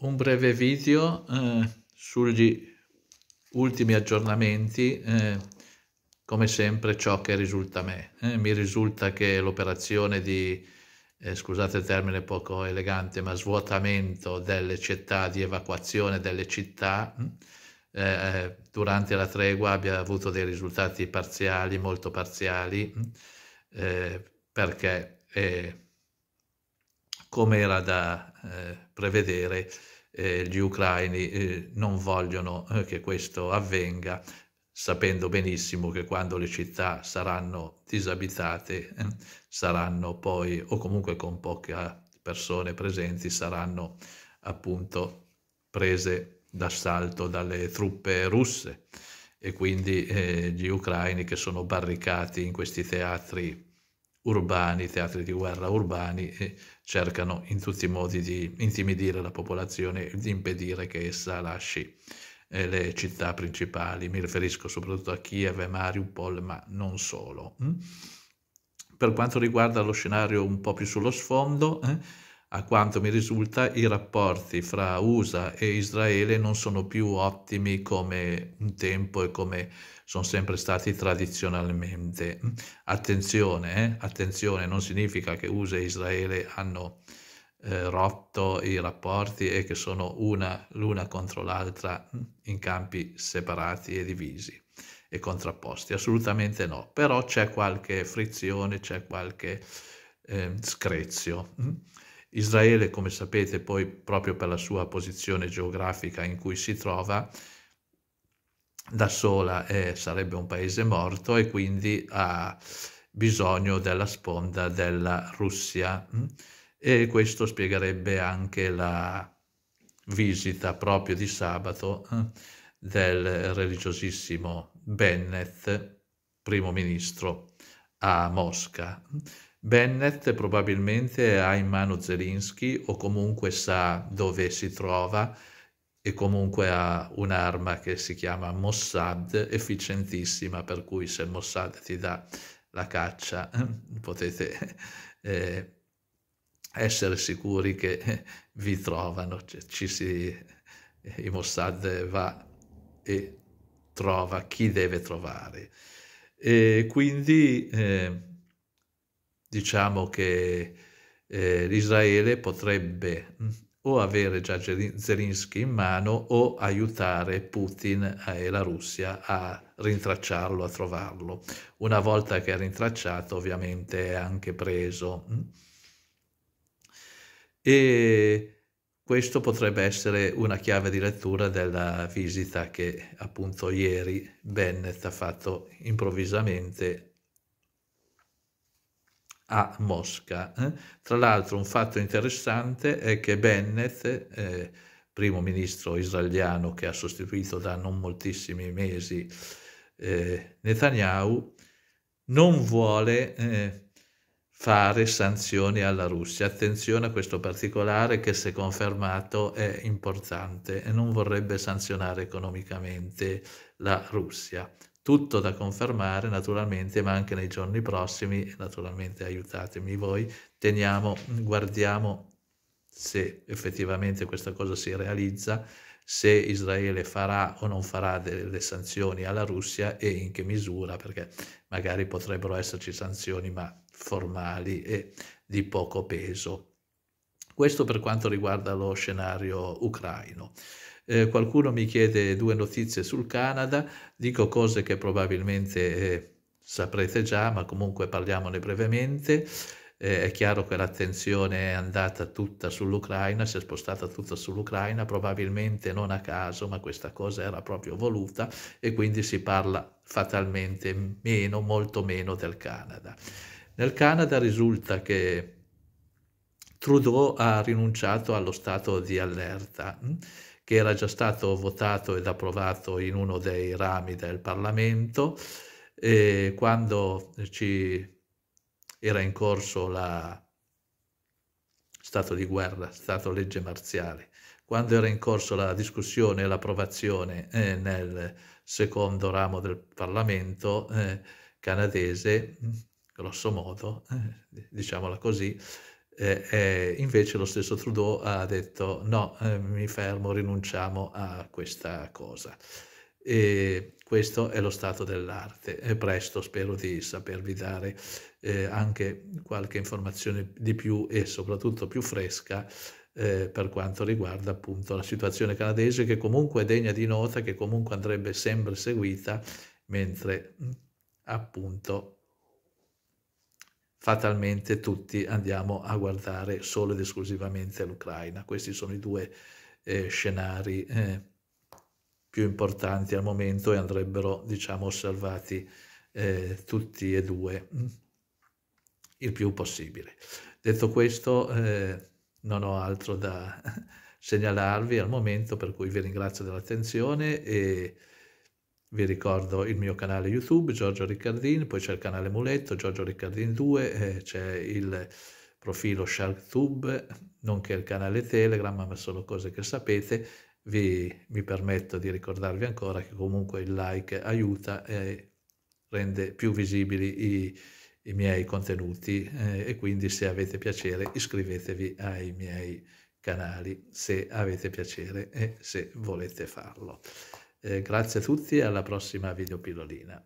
un breve video eh, sugli ultimi aggiornamenti, eh, come sempre ciò che risulta a me. Eh, mi risulta che l'operazione di, eh, scusate il termine poco elegante, ma svuotamento delle città, di evacuazione delle città, hm, eh, eh, durante la tregua abbia avuto dei risultati parziali, molto parziali, hm, perché come era da eh, prevedere, eh, gli ucraini eh, non vogliono eh, che questo avvenga, sapendo benissimo che quando le città saranno disabitate, eh, saranno poi, o comunque con poche eh, persone presenti, saranno appunto prese d'assalto dalle truppe russe e quindi gli ucraini che sono barricati in questi teatri urbani, teatri di guerra urbani, cercano in tutti i modi di intimidire la popolazione e di impedire che essa lasci eh, le città principali. Mi riferisco soprattutto a Kiev e Mariupol, ma non solo. Mm? Per quanto riguarda lo scenario un po' più sullo sfondo, eh, a quanto mi risulta, i rapporti fra USA e Israele non sono più ottimi come un tempo e come sono sempre stati tradizionalmente. Attenzione, eh? attenzione, non significa che USA e Israele hanno eh, rotto i rapporti e che sono una l'una contro l'altra in campi separati e divisi e contrapposti, assolutamente no, però c'è qualche frizione, c'è qualche eh, screzio. Israele, come sapete, poi proprio per la sua posizione geografica in cui si trova, da sola eh, sarebbe un paese morto e quindi ha bisogno della sponda della Russia. Mm? E questo spiegherebbe anche la visita proprio di sabato mm, del religiosissimo Bennett, primo ministro, a Mosca. Bennett probabilmente ha in mano Zelensky o comunque sa dove si trova e comunque ha un'arma che si chiama Mossad, efficientissima, per cui se Mossad ti dà la caccia potete eh, essere sicuri che vi trovano, si, i Mossad va e trova chi deve trovare. E quindi eh, diciamo che eh, Israele potrebbe o avere già Zelensky in mano o aiutare Putin e la Russia a rintracciarlo, a trovarlo. Una volta che è rintracciato ovviamente è anche preso. Mm? E questo potrebbe essere una chiave di lettura della visita che appunto ieri Bennett ha fatto improvvisamente a Mosca. Eh? Tra l'altro un fatto interessante è che Bennett, eh, primo ministro israeliano che ha sostituito da non moltissimi mesi eh, Netanyahu, non vuole eh, fare sanzioni alla Russia. Attenzione a questo particolare che se confermato è importante e non vorrebbe sanzionare economicamente la Russia tutto da confermare naturalmente, ma anche nei giorni prossimi, naturalmente aiutatemi voi, teniamo, guardiamo se effettivamente questa cosa si realizza, se Israele farà o non farà delle sanzioni alla Russia e in che misura, perché magari potrebbero esserci sanzioni ma formali e di poco peso. Questo per quanto riguarda lo scenario ucraino. Eh, qualcuno mi chiede due notizie sul Canada, dico cose che probabilmente eh, saprete già, ma comunque parliamone brevemente. Eh, è chiaro che l'attenzione è andata tutta sull'Ucraina, si è spostata tutta sull'Ucraina, probabilmente non a caso, ma questa cosa era proprio voluta e quindi si parla fatalmente meno, molto meno del Canada. Nel Canada risulta che Trudeau ha rinunciato allo stato di allerta mm, che era già stato votato ed approvato in uno dei rami del Parlamento e quando era in corso la stato di guerra, stato legge marziale, quando era in corso la discussione e l'approvazione eh, nel secondo ramo del Parlamento eh, canadese, mm, grosso modo, eh, diciamola così, eh, invece lo stesso Trudeau ha detto no, eh, mi fermo, rinunciamo a questa cosa. E questo è lo stato dell'arte. E presto spero di sapervi dare eh, anche qualche informazione di più e soprattutto più fresca eh, per quanto riguarda appunto la situazione canadese che comunque è degna di nota, che comunque andrebbe sempre seguita, mentre appunto fatalmente tutti andiamo a guardare solo ed esclusivamente l'Ucraina. Questi sono i due eh, scenari eh, più importanti al momento e andrebbero, diciamo, osservati eh, tutti e due mh, mm, il più possibile. Detto questo, eh, non ho altro da segnalarvi al momento, per cui vi ringrazio dell'attenzione e vi ricordo il mio canale YouTube, Giorgio Riccardin, poi c'è il canale Muletto, Giorgio Riccardin 2, eh, c'è il profilo SharkTube, nonché il canale Telegram, ma sono cose che sapete. Vi, mi permetto di ricordarvi ancora che comunque il like aiuta e rende più visibili i, i miei contenuti eh, e quindi se avete piacere iscrivetevi ai miei canali se avete piacere e se volete farlo. Eh, grazie a tutti e alla prossima videopillolina.